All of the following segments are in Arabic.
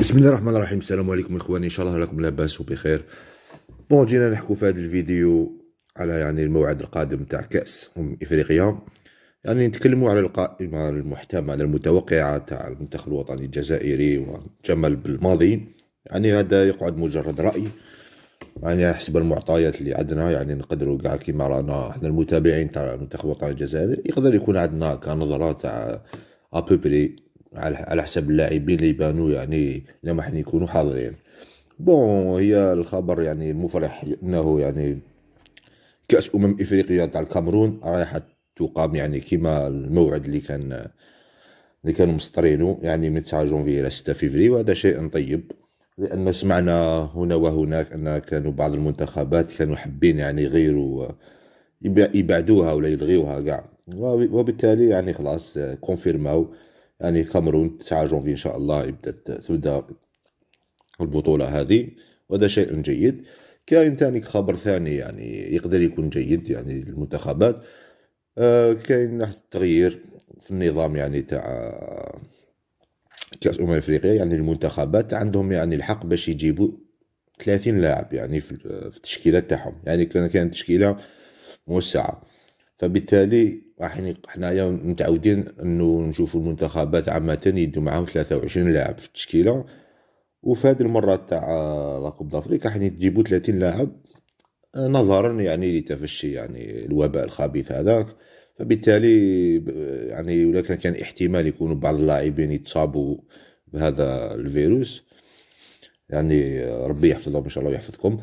بسم الله الرحمن الرحيم السلام عليكم اخواني ان شاء الله راكم لاباس وبخير بون جينا نحكوا في هذا الفيديو على يعني الموعد القادم تاع كاس امم افريقيا يعني نتكلموا على القائمه المحتمله المتوقعه تاع المنتخب الوطني الجزائري وجمال بالماضي يعني هذا يقعد مجرد راي يعني حسب المعطيات اللي عندنا يعني نقدروا كاع كيما رانا احنا المتابعين تاع المنتخب الوطني الجزائري يقدر يكون عندنا كنظره تاع ابوبري على حسب اللاعبين اللي يبانوا يعني الا ما يكونوا حاضرين بون هي الخبر يعني المفرح انه يعني كاس امم افريقيا تاع الكاميرون رايحه تقام يعني كما الموعد اللي كان اللي كانوا مسطرينو يعني من 9 جونفي الى 6 فيفري وهذا شيء طيب لان سمعنا هنا وهناك ان كانوا بعض المنتخبات كانوا حابين يعني يغيروا يبعدوها ولا يلغيوها كاع وبالتالي يعني خلاص كونفيرماو يعني كامرون 9 جونفي ان شاء الله يبدا تبدا البطوله هذه وهذا شيء جيد كاين ثاني خبر ثاني يعني يقدر يكون جيد يعني المنتخبات آه كاين واحد التغيير في النظام يعني تاع آه، كاس امم افريقيا يعني المنتخبات عندهم يعني الحق باش يجيبوا 30 لاعب يعني في التشكيله تاعهم يعني كان كانت تشكيله موسعه فبالتالي احنا حنايا متعودين انه نشوفو المنتخبات عامه يدوا معاهم 23 لاعب في التشكيله وفي هاد المره تاع لاكوب دافريكا حنا تجيبوا 30 لاعب آه، نظرا يعني لتفشي يعني الوباء الخبيث هذاك فبالتالي يعني ولا كان احتمال يكونوا بعض اللاعبين يتصابوا بهذا الفيروس يعني ربي يحفظهم ان شاء الله ويحفظكم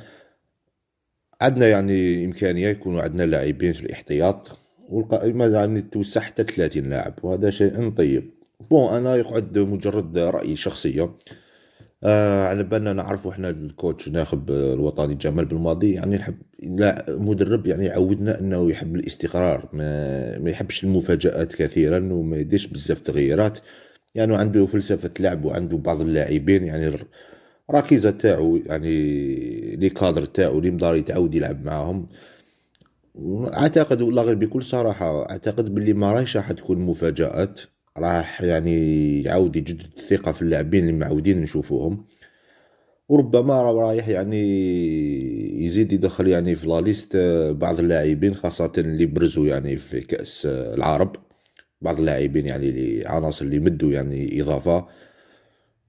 عندنا يعني امكانيه يكونوا عندنا لاعبين في الاحتياط والقائمة يعني توسع حتى 30 لاعب وهذا شيء طيب بون انا يقعد مجرد رأي شخصية آه على بالنا نعرفوا احنا الكوتش ناخب الوطني جمال بالماضي يعني نحب لا مدرب يعني عودنا انه يحب الاستقرار ما, ما يحبش المفاجات كثيرا وما يديش بزاف تغييرات يعني عنده فلسفه لعب وعنده بعض اللاعبين يعني الركيزه تاعو يعني لي كادر تاعو اللي مدار يتعود يلعب معاهم اعتقد والله غير بكل صراحه اعتقد باللي ما راهيش راح تكون مفاجات راح يعني يعاود يجدد الثقه في اللاعبين اللي معودين نشوفوهم وربما راه رايح يعني يزيد يدخل يعني في لاليست آه، بعض اللاعبين خاصة اللي برزوا يعني في كأس آه، العرب بعض اللاعبين يعني اللي عناصر اللي مدوا يعني إضافة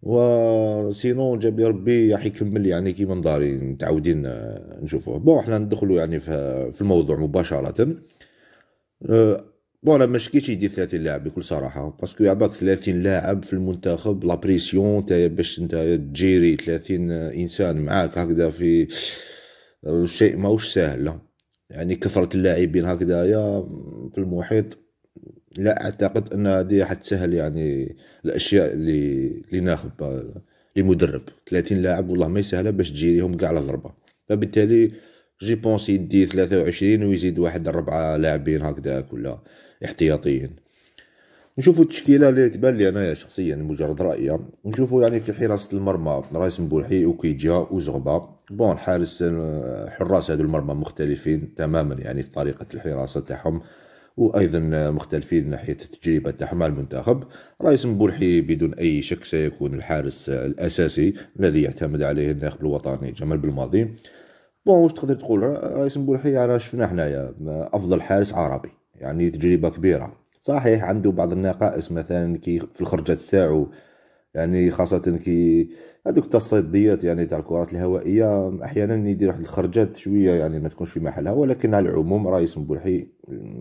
وسينو جاب ربي راح يكمل يعني كيما نداري متعودين آه، نشوفوه بون حنا ندخلوا يعني في الموضوع مباشره آه، بون انا ما شكيتش يدير 30 لاعب بكل صراحه باسكو يعباك 30 لاعب في المنتخب لا بريسيون تاع باش انت تجيري 30 انسان معاك هكذا في آه، شيء ماهوش ساهل يعني كثره اللاعبين يا في المحيط لا اعتقد ان هذه حتسهل يعني الاشياء اللي اللي ناخذ لمدرب 30 لاعب والله ما يسهله باش تجيريهم كاع على ضربه فبالتالي جي بونس يدي 23 ويزيد واحد ربعه لاعبين هكذا ولا احتياطيين نشوفوا التشكيله اللي تبان لي انايا شخصيا مجرد رايي نشوفوا يعني في حراسه المرمى رايس بولحي وكيجا وزغبا بون حارس حراس هذو المرمى مختلفين تماما يعني في طريقه الحراسه تاعهم وايضا مختلفين ناحيه التجربه تاعهم مع المنتخب رئيس بورحي بدون اي شك سيكون الحارس الاساسي الذي يعتمد عليه الناخب الوطني جمال بالماضي بون واش تقدر تقول رئيس بورحي على شفنا حنايا افضل حارس عربي يعني تجربه كبيره صحيح عنده بعض النقائص مثلا كي في الخرجه تاعو يعني خاصة كي هذوك التصديات يعني تاع الكرات الهوائيه احيانا يدير واحد الخرجات شويه يعني ما تكونش في محلها ولكن على العموم رايس بولحي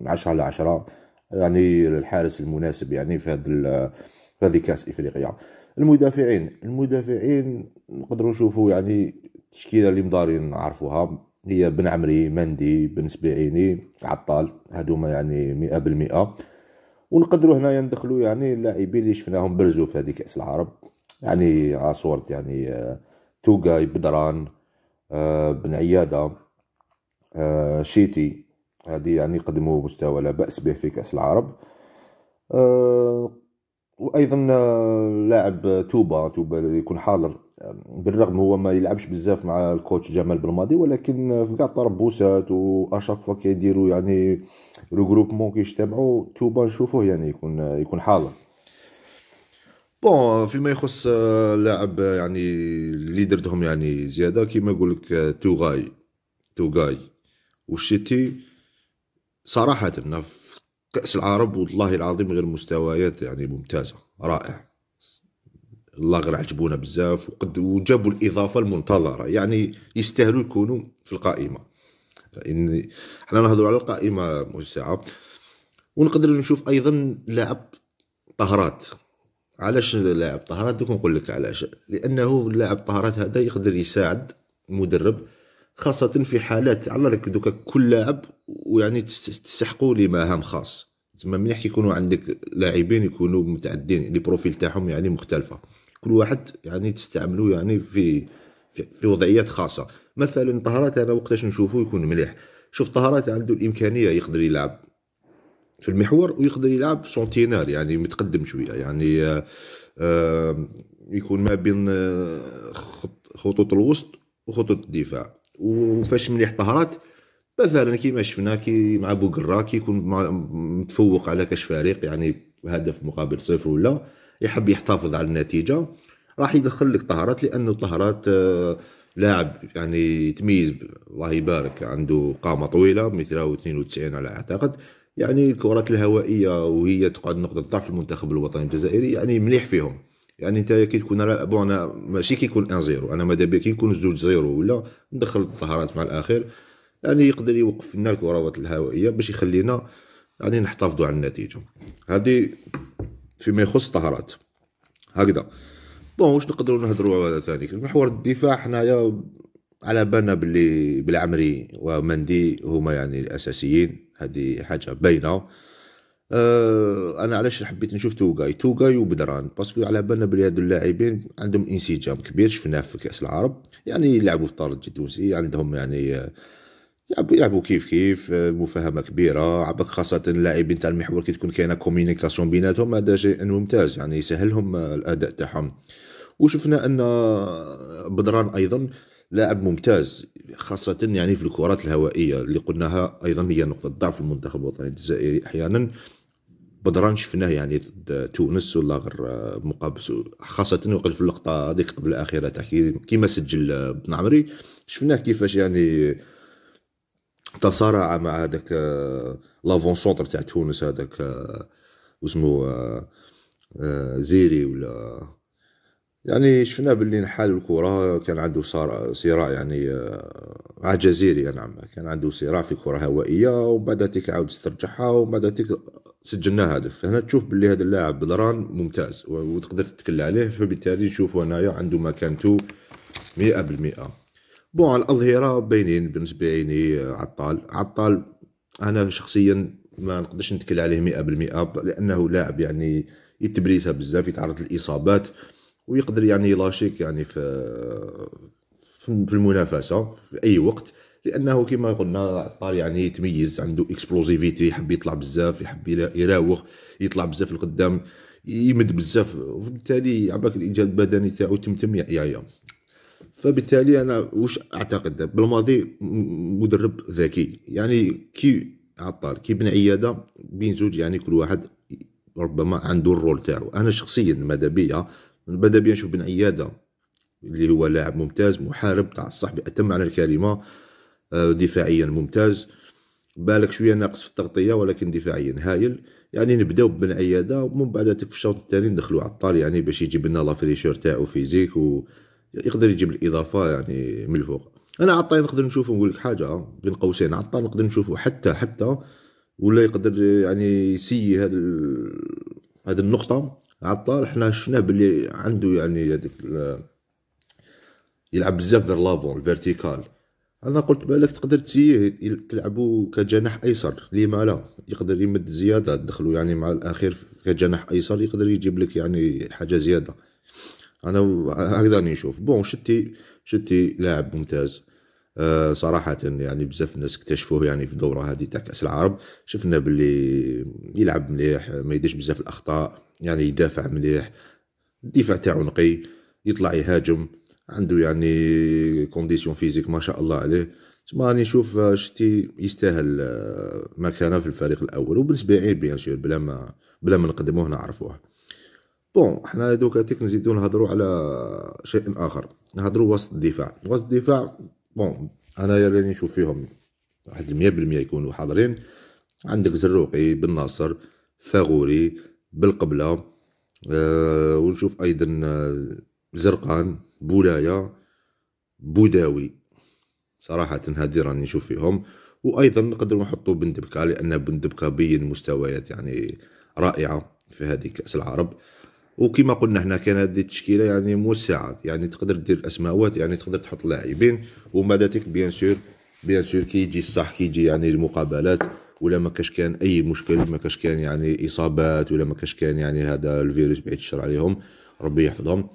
10 على 10 يعني الحارس المناسب يعني في هذا في هذه كاس افريقيا المدافعين المدافعين نقدروا نشوفوا يعني التشكيله اللي مدارين نعرفوها هي بن عمري مندي بن سبيعيني عطال هذوما يعني مئة بالمئة ونقدروا هنا ندخلوا يعني اللاعبين اللي شفناهم برزوا في هذه كاس العرب يعني على صورة يعني آه، توغاي بدران آه، بن عيادة آه، شيتي هذه يعني قدموا مستوى لا بأس به في كأس العرب وايضا لاعب توبا توبا يكون حاضر بالرغم هو ما يلعبش بزاف مع الكوتش جمال بالماضي ولكن في كاع طربوسات واشاك فوا كيديروا يعني روغروبمون كيجتمعوا توبا نشوفوه يعني يكون يكون حاضر بون فيما يخص آه، لاعب آه، يعني اللي درتهم يعني زياده كيما يقول لك آه، توغاي توغاي والشتي صراحه في كاس العرب والله العظيم غير مستويات يعني ممتازه رائع الله غير عجبونا بزاف وقد وجابوا الاضافه المنتظره يعني يستاهلوا يكونوا في القائمه لان حنا نهضروا على القائمه موسعه ونقدر نشوف ايضا لاعب طهرات علاش لاعب طهرات دوك نقول لك علاش لانه لاعب طهرات هذا يقدر يساعد المدرب خاصة في حالات على راك دوكا كل لاعب ويعني تستحقوا لي مهام خاص تما مليح يكونوا عندك لاعبين يكونوا متعدين لي بروفيل تاعهم يعني مختلفة كل واحد يعني تستعملو يعني في في, في وضعيات خاصة مثلا طهرات انا وقتاش نشوفه يكون مليح شوف طهرات عنده الامكانية يقدر يلعب في المحور ويقدر يلعب سونتينار يعني متقدم شويه يعني آه، يكون ما بين آه، خطوط الوسط وخطوط الدفاع وفاش مليح طهرات مثلا كيما شفنا كي مع بوغرا كيكون متفوق على كاش فريق يعني هدف مقابل صفر ولا يحب يحتفظ على النتيجه راح يدخل لك طهرات لانه طهرات آه، لاعب يعني تميز الله يبارك عنده قامه طويله مثله 92 على اعتقد يعني الكرات الهوائيه وهي تقعد نقطه ضعف المنتخب الوطني الجزائري يعني مليح فيهم يعني انت كي تكون بون انا ماشي كي يكون ان زيرو انا ماذا بيا كي يكون زوج زيرو ولا ندخل الطهرات مع الاخر يعني يقدر يوقف لنا الكرات الهوائيه باش يخلينا يعني نحتفظوا على النتيجه هذه فيما يخص الطهرات هكذا بون واش نقدروا نهضروا على ثاني محور الدفاع حنايا على بالنا باللي بالعمري ومندي هما يعني الاساسيين هذه حاجه باينه أه، انا علاش حبيت نشوف توغاي توغاي وبدران باسكو على بالنا بلي هادو اللاعبين عندهم انسجام كبير شفناه في كاس العرب يعني يلعبوا في الطرد الجدوسي عندهم يعني آه، يلعبوا يلعبوا كيف كيف آه، مفاهمه كبيره عبك خاصه اللاعبين تاع المحور كي تكون كاينه كومينيكاسيون بيناتهم هذا شيء ممتاز يعني يسهلهم الاداء تاعهم وشفنا ان بدران ايضا لاعب ممتاز خاصة يعني في الكرات الهوائية اللي قلناها أيضا هي نقطة ضعف المنتخب الوطني الجزائري أحيانا بدران شفناه يعني ضد تونس ولا غير آه، مقابس خاصة وقال في اللقطة هذيك قبل الأخيرة تاع كيما سجل آه، بن عمري شفناه كيفاش يعني تصارع مع هذاك لافون سونتر تاع تونس هذاك آه، واسمو زيري ولا يعني شفنا باللي نحال الكرة كان عنده صراع يعني آه، مع الجزيرة نعم كان عنده صراع في كرة هوائية وبعد ذلك تيك عاود استرجعها وبعد ذلك تيك سجلنا هدف هنا تشوف باللي هذا اللاعب بدران ممتاز وتقدر تتكل عليه فبالتالي نشوفو هنايا عنده مكانته مئة بالمئة بون الأظهرة باينين بالنسبة عيني آه، عطال عطال أنا شخصيا ما نقدرش نتكل عليه مئة بالمئة لأنه لاعب يعني يتبريسها بزاف يتعرض للإصابات ويقدر يعني يلاشيك يعني في في المنافسه في اي وقت لانه كما قلنا عطار يعني يتميز عنده اكسبلوزيفيتي يحب يطلع بزاف يحب يراوغ يطلع بزاف القدام يمد بزاف وبالتالي عباك الانجاز البدني تاعو تمتم يعيا فبالتالي انا واش اعتقد بالماضي مدرب ذكي يعني كي عطار كي بن عياده بين زوج يعني كل واحد ربما عنده الرول تاعو انا شخصيا ماذا بيا بدا بيا نشوف بن عياده اللي هو لاعب ممتاز محارب تاع الصحبي اتم على الكلمه آه، دفاعيا ممتاز بالك شويه ناقص في التغطيه ولكن دفاعيا هايل يعني نبداو بن عياده ومن بعد في الشوط الثاني ندخلوا عطال يعني باش يجيب لنا لافريشور تاعو فيزيك ويقدر يجيب الاضافه يعني من الفوق انا عطال نقدر نشوفه نقول لك حاجه آه، بين قوسين عطال نقدر نشوفه حتى حتى ولا يقدر يعني يسيي هذا هذه النقطه عطال حنا شفناه بلي عنده يعني هذيك يلعب بزاف فير لافون الفيرتيكال انا قلت بالك تقدر تسيه تلعبو كجناح ايسر لما لا يقدر يمد زياده دخلو يعني مع الاخير كجناح ايسر يقدر يجيب لك يعني حاجه زياده انا هكذا راني نشوف بون شتي شتي لاعب ممتاز أه صراحة يعني بزاف الناس اكتشفوه يعني في الدورة هذه تاع كأس العرب شفنا باللي يلعب مليح ما يديش بزاف الأخطاء يعني يدافع مليح الدفاع تاعو نقي يطلع يهاجم عنده يعني كونديسيون فيزيك ما شاء الله عليه تما راني نشوف شتي يستاهل آه، مكانه في الفريق الاول وبالنسبه لي بيان سور بلا ما بلا ما نقدموه نعرفوه بون حنا دوكا تيك نزيدو نهضروا على شيء اخر نهضروا وسط الدفاع وسط الدفاع بون انا راني نشوف فيهم واحد 100% يكونوا حاضرين عندك زروقي بن ناصر فاغوري بالقبلة آه ونشوف ايضا آه، زرقان بولاية بوداوي صراحة هادي راني نشوف فيهم وايضا نقدر نحطو بندبكة لان بندبكة بين مستويات يعني رائعة في هذه كأس العرب وكما قلنا حنا كان هذه التشكيله يعني موسعه يعني تقدر دير اسماوات يعني تقدر تحط لاعبين ومع تك بيان سور بيان سور كي يجي الصح كي يجي يعني المقابلات ولا ما كاش كان اي مشكل ما كاش كان يعني اصابات ولا ما كاش كان يعني هذا الفيروس بعيد الشر عليهم ربي يحفظهم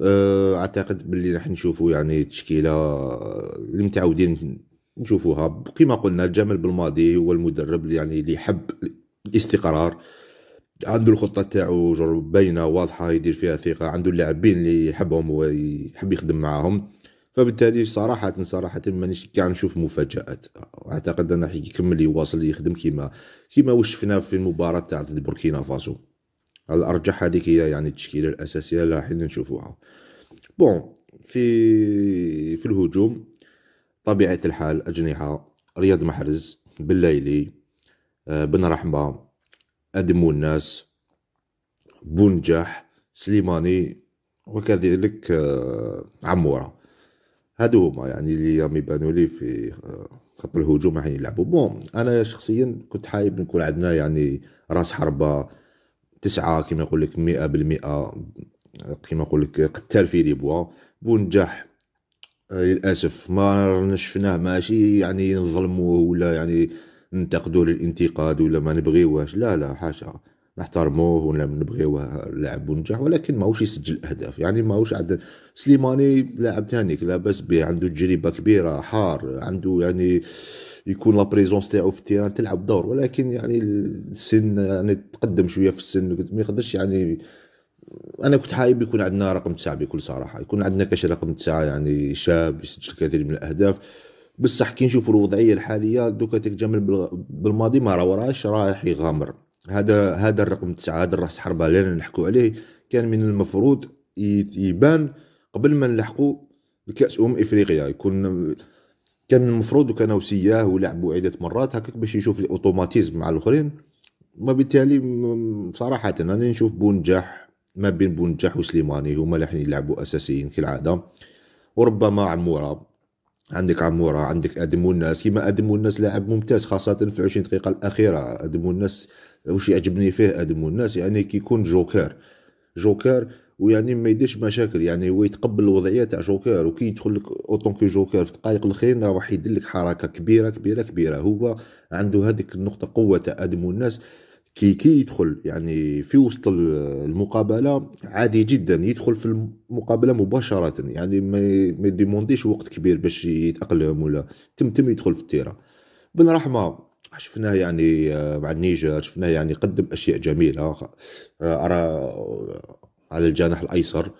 آه، اعتقد باللي راح نشوفوا يعني تشكيله آه، اللي متعودين نشوفوها كما قلنا الجمل بالماضي هو المدرب اللي يعني اللي يحب الاستقرار عنده الخطه تاعو باينه واضحه يدير فيها ثقه عنده اللاعبين اللي يحبهم ويحب يخدم معاهم فبالتالي صراحة صراحة مانيش كاع نشوف مفاجآت اعتقد انه يكمل يواصل يخدم كيما كيما وشفنا في المباراة تاع ضد بوركينا فاسو الارجح هذيك هي يعني التشكيلة الاساسية اللي راح نشوفوها بون في في الهجوم طبيعة الحال أجنحة رياض محرز بالليلي آه، بن رحمة أدم الناس بونجاح سليماني وكذلك آه، عمورة هادو هما يعني اللي راهم يبانوا لي في آه، خط الهجوم راح يلعبوا بون انا شخصيا كنت حايب نكون عندنا يعني راس حربه تسعة كما يقول لك مئة بالمئة كما يقول لك قتال في ليبوا بونجاح آه، للاسف ما شفناه ماشي يعني نظلموه ولا يعني ننتقدوه للانتقاد ولا ما نبغيوهش لا لا حاشا نحترموه ولا نبغيوه لاعب ونجح ولكن ماهوش يسجل اهداف يعني ماهوش عند سليماني لاعب ثاني لاباس به عنده تجربه كبيره حار عنده يعني يكون لا بريزونس تاعو في التيران تلعب دور ولكن يعني السن يعني تقدم شويه في السن ما يقدرش يعني انا كنت حايب يكون عندنا رقم تسعه بكل صراحه يكون عندنا كاش رقم تسعه يعني شاب يسجل كثير من الاهداف بصح كي نشوفوا الوضعيه الحاليه دوكا تك جمل بالماضي ما راه رايح يغامر هذا هذا الرقم تسعة هذا الراس حربة اللي نحكو عليه كان من المفروض يبان قبل ما نلحقوا لكأس أم إفريقيا يكون كان المفروض وكانوا سياه ولعبوا عدة مرات هكاك باش يشوف الأوتوماتيزم مع الآخرين وبالتالي صراحة أنا نشوف بونجاح ما بين بونجاح وسليماني هما اللي راح يلعبوا أساسيين كالعادة وربما عمورة عندك عمورة عندك ادمو الناس كيما ادمو الناس لاعب ممتاز خاصة في العشرين دقيقة الأخيرة ادمو الناس واش يعجبني فيه ادمو الناس يعني كيكون جوكر جوكر ويعني ما يديش مشاكل يعني هو يتقبل الوضعيه تاع جوكر وكي يدخل لك اوتون كو جوكر في الدقائق راه راح يدير لك حركه كبيره كبيره كبيره هو عنده هذيك النقطه قوه تاع ادمو الناس كي كي يدخل يعني في وسط المقابله عادي جدا يدخل في المقابله مباشره يعني ما ما ديمونديش وقت كبير باش يتاقلم ولا تم تم يدخل في التيره بن رحمه شفناه يعني آه، مع النيجر شفناه يعني قدم اشياء جميله آه، ارى آه، على الجناح الايسر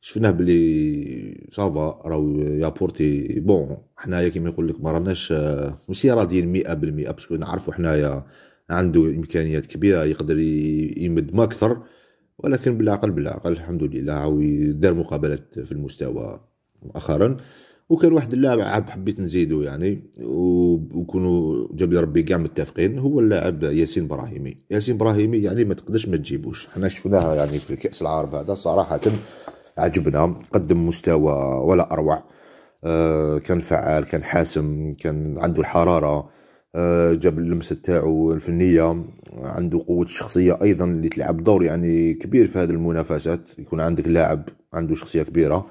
شفناه بلي صافا راهو يابورتي بون حنايا كيما يقول لك ما راناش ماشي راضيين 100% باسكو نعرفوا حنايا عنده امكانيات كبيره يقدر يمد ما اكثر ولكن بالعقل بالعقل الحمد لله عاوي دار مقابلات في المستوى مؤخرا وكان واحد اللاعب حبيت نزيدو يعني وكونوا جاب ربي كاع متفقين هو اللاعب ياسين ابراهيمي ياسين ابراهيمي يعني ما تقدرش ما تجيبوش حنا شفناها يعني في كاس العرب هذا صراحه عجبنا قدم مستوى ولا اروع آه، كان فعال كان حاسم كان عنده الحراره آه، جاب اللمسه تاعو الفنيه عنده قوه الشخصيه ايضا اللي تلعب دور يعني كبير في هذه المنافسات يكون عندك لاعب عنده شخصيه كبيره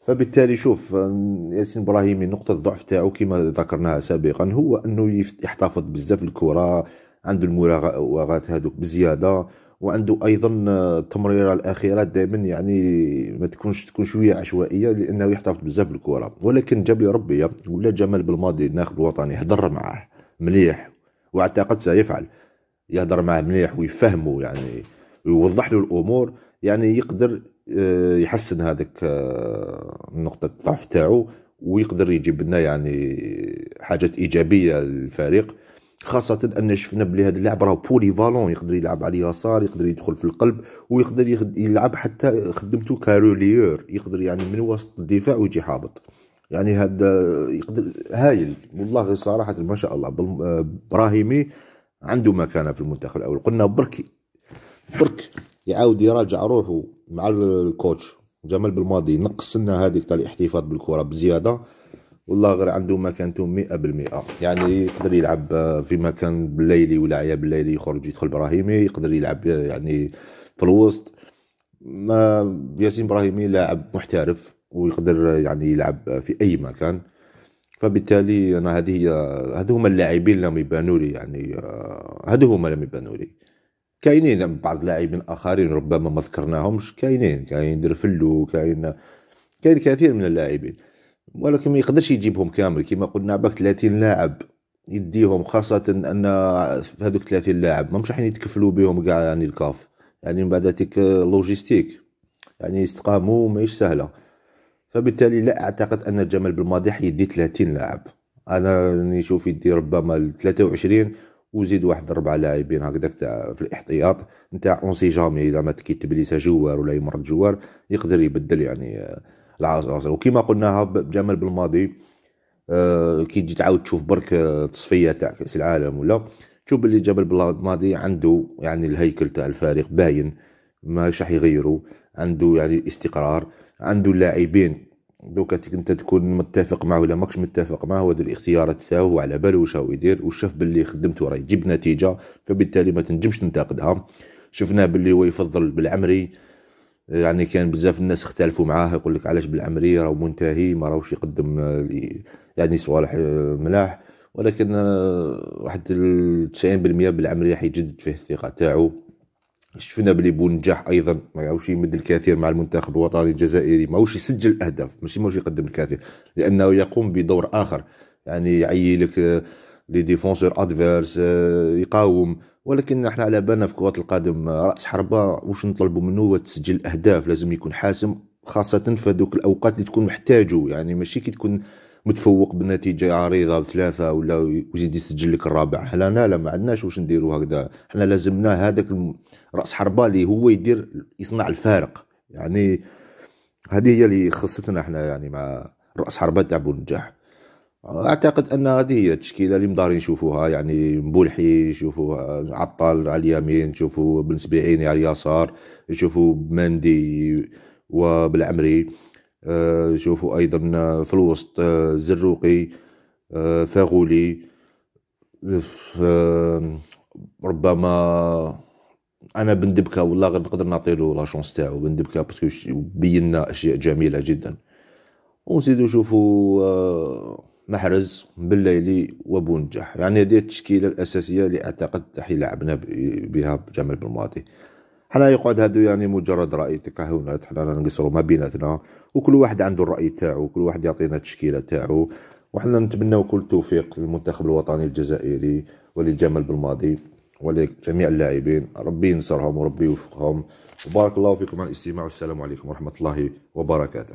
فبالتالي شوف ياسين ابراهيمي نقطه الضعف تاعو كما ذكرناها سابقا هو انه يحتفظ بزاف الكره عنده المراوغات هذوك بزياده وعنده ايضا التمريره الاخيره دائما يعني ما تكونش تكون شويه عشوائيه لانه يحتفظ بزاف بالكره ولكن جاب لي ربي ولا جمال بالماضي الناخب الوطني هضر معاه مليح واعتقد سيفعل يهضر معاه مليح ويفهمه يعني ويوضح له الامور يعني يقدر آه، يحسن هذاك آه، نقطة الضعف تاعو ويقدر يجيب لنا يعني حاجات ايجابية للفريق خاصة ان شفنا بلي هذا اللاعب راهو فالون يقدر يلعب على اليسار يقدر يدخل في القلب ويقدر يلعب حتى خدمته كاروليور يقدر يعني من وسط الدفاع ويجي حابط يعني هذا يقدر هايل والله صراحه ما شاء الله آه، براهيمي عنده مكانه في المنتخب الاول قلنا بركي برك يعاود يراجع روحه مع الكوتش جمال بالماضي نقص لنا هذيك تاع الاحتفاظ بالكره بزياده والله غير عنده مكانته 100% يعني يقدر يلعب آه، في مكان بالليلي ولا عيا بالليلي يخرج يدخل براهيمي يقدر يلعب آه، يعني في الوسط ما ياسين ابراهيمي لاعب محترف ويقدر يعني يلعب في اي مكان فبالتالي انا هذه هي هذو هما اللاعبين اللي راهم يبانوا لي يعني آه، هذو هما اللي يبانوا لي كاينين بعض اللاعبين اخرين ربما ما ذكرناهمش كاينين كاين درفلو كاين كاين كثير من اللاعبين ولكن ما يقدرش يجيبهم كامل كما قلنا باك 30 لاعب يديهم خاصة أن هذوك 30 لاعب ما مش راحين يتكفلوا بهم كاع يعني الكاف يعني من بعد هذيك لوجيستيك يعني يستقاموا ماهيش سهلة فبالتالي لا اعتقد ان الجمل بالماضي حيدي 30 لاعب انا نشوف يدي ربما 23 وزيد واحد ربعه لاعبين هكذاك تاع في الاحتياط نتاع اون سي جامي الا ما تكتب لي جوار ولا يمرض جوار يقدر يبدل يعني آه، العصر وكما قلناها بجمل بالماضي آه، كي تجي تعاود تشوف برك آه، تصفيه تاع كاس العالم ولا تشوف اللي جبل بالماضي عنده يعني الهيكل تاع الفريق باين ما راح يغيروا عنده يعني استقرار عنده لاعبين دوكا انت تكون متفق معه ولا ماكش متفق معه هذا الاختيارات تاعو وعلى باله واش راهو يدير وشاف باللي خدمته راه يجيب نتيجه فبالتالي ما تنجمش تنتقدها شفناه باللي هو يفضل بالعمري آه، يعني كان بزاف الناس اختلفوا معاه يقول لك علاش بالعمري راهو منتهي ما راهوش يقدم آه، يعني صوالح آه، ملاح ولكن واحد 90% بالعمري راح يجدد فيه الثقه تاعو شفنا بلي بونجاح ايضا ما يعرفش يمد الكثير مع المنتخب الوطني الجزائري ماهوش يسجل اهداف ماشي ماهوش يقدم الكثير لانه يقوم بدور اخر يعني يعيلك آه، لي ديفونسور ادفيرس آه، يقاوم ولكن احنا على بالنا في كرة القدم آه، راس حربة واش نطلبوا منه هو تسجيل اهداف لازم يكون حاسم خاصة في هذوك الاوقات اللي تكون محتاجه يعني ماشي كي تكون متفوق بنتيجه عريضه بثلاثه ولا يزيد يسجل لك الرابع حنا لا ما عندناش واش نديرو هكذا حنا لازمنا هذاك راس حربه اللي هو يدير يصنع الفارق يعني هذه هي اللي خصتنا حنا يعني مع راس حربه تاع بونجاح اعتقد ان هذه هي التشكيله اللي مدارين نشوفوها يعني مبولحي يشوفو عطال على اليمين نشوفوا بن سبيعيني على اليسار نشوفوا مندي وبالعمري آه، شوفوا ايضا آه، في الوسط آه، زروقي فاغولي ربما انا بندبكا والله والله نقدر نعطي له لا شونس تاعو بندبكا باسكو بينا اشياء جميله جدا ونزيدو نشوفو محرز بالليلي وبونجح يعني هذه التشكيله الاساسيه اللي اعتقد راح يلعبنا بها جمال بن حنا يقعد هادو يعني مجرد راي تكهنات حنا نقصرو ما بيناتنا وكل واحد عنده الراي تاعو كل واحد يعطينا التشكيله تاعو وحنا نتمنوا كل توفيق للمنتخب الوطني الجزائري وللجمال بالماضي ولجميع اللاعبين ربي ينصرهم وربي يوفقهم وبارك الله فيكم على الاستماع والسلام عليكم ورحمه الله وبركاته